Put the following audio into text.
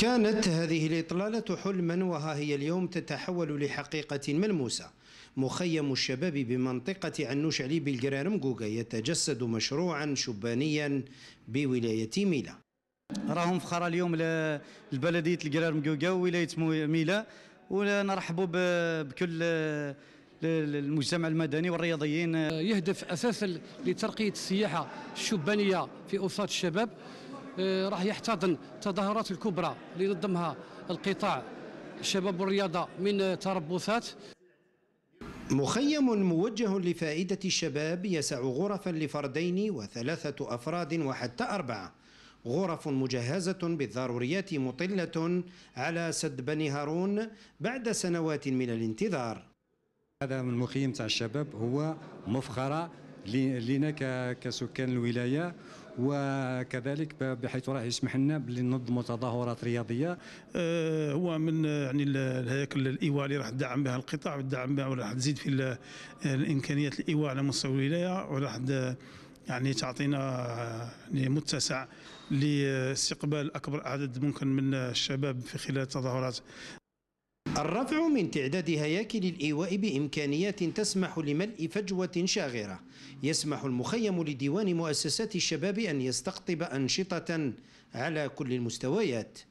كانت هذه الإطلالة حلما وها هي اليوم تتحول لحقيقة ملموسة مخيم الشباب بمنطقة عنوش علي بالجرارم جوجا يتجسد مشروعا شبانيا بولاية ميلا راهم فخرة اليوم لبلدية الجرارم جوجا وولاية ميلا ونرحبوا بكل المجتمع المدني والرياضيين يهدف أساسا لترقية السياحة الشبانية في أوساط الشباب آه، راح يحتضن التظاهرات الكبرى اللي نظمها القطاع الشباب والرياضه من تربصات مخيم موجه لفائدة الشباب يسع غرفا لفردين وثلاثة أفراد وحتى أربعة غرف مجهزة بالضروريات مطلة على سد بني هارون بعد سنوات من الانتظار هذا من مخيم تاع الشباب هو مفخرة لنا كسكان الولاية وكذلك بحيث راح يسمح لنا باللي ننظموا تظاهرات رياضيه آه هو من يعني الهياكل الايواء اللي راح تدعم بها القطاع وتدعم بها وراح تزيد في الامكانيات الايواء على مستوى الولايه وراح يعني تعطينا يعني متسع لاستقبال اكبر عدد ممكن من الشباب في خلال التظاهرات الرفع من تعداد هياكل الإيواء بإمكانيات تسمح لملء فجوة شاغرة يسمح المخيم لديوان مؤسسات الشباب أن يستقطب أنشطة على كل المستويات